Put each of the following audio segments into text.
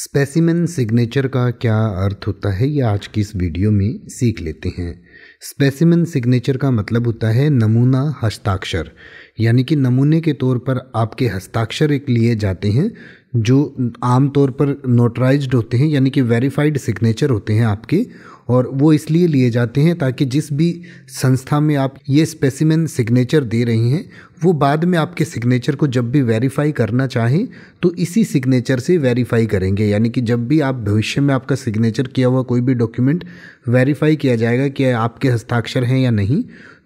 specimen signature का क्या अर्थ होता है ये आज की इस वीडियो में सीख लेते हैं स्पेसिमेन सिग्नेचर का मतलब होता है नमूना हस्ताक्षर यानी कि नमूने के तौर पर आपके हस्ताक्षर एक लिए जाते हैं जो आमतौर पर नोटराइज्ड होते हैं यानी कि वेरीफाइड सिग्नेचर होते हैं आपके और वो इसलिए लिए जाते हैं ताकि जिस भी संस्था में आप ये स्पेसिमेन सिग्नेचर दे रही हैं वो बाद में आपके सिग्नेचर को जब भी वेरीफाई करना चाहें तो इसी सिग्नेचर से वेरीफाई करेंगे यानी कि जब भी आप भविष्य में आपका सिग्नेचर किया हुआ कोई भी डॉक्यूमेंट वेरीफाई किया जाएगा कि आपके हस्ताक्षर हैं या नहीं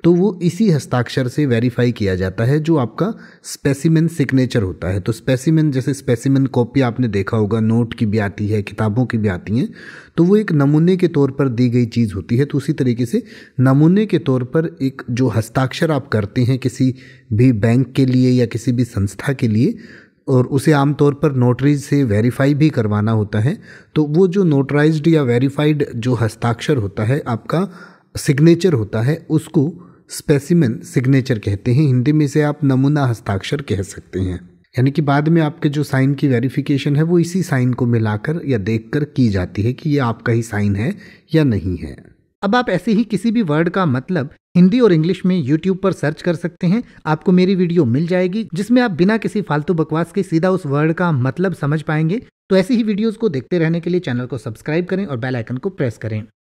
तो वो इसी हस्ताक्षर से वेरीफाई किया जाता है जो आपका स्पेसिमेन सिग्नेचर होता है तो स्पेसिमेन जैसे स्पेसिमेन कॉपी आपने देखा होगा नोट की भी आती है किताबों की भी आती हैं तो वो एक नमूने के तौर पर दी गई चीज़ होती है तो उसी तरीके से नमूने के तौर पर एक जो हस्ताक्षर आप करते हैं किसी भी बैंक के लिए या किसी भी संस्था के लिए और उसे आमतौर पर नोटरीज से वेरीफाई भी करवाना होता है तो वो जो नोटराइज्ड या वेरीफाइड जो हस्ताक्षर होता है आपका सिग्नेचर होता है उसको स्पेसिमन सिग्नेचर कहते हैं हिंदी में इसे आप नमूना हस्ताक्षर कह सकते हैं यानी कि बाद में आपके जो साइन की वेरिफिकेशन है वो इसी साइन को मिलाकर या देखकर की जाती है कि ये आपका ही साइन है या नहीं है अब आप ऐसे ही किसी भी वर्ड का मतलब हिंदी और इंग्लिश में यूट्यूब पर सर्च कर सकते हैं आपको मेरी वीडियो मिल जाएगी जिसमें आप बिना किसी फालतू बकवास के सीधा उस वर्ड का मतलब समझ पाएंगे तो ऐसी ही वीडियोस को देखते रहने के लिए चैनल को सब्सक्राइब करें और बेल आइकन को प्रेस करें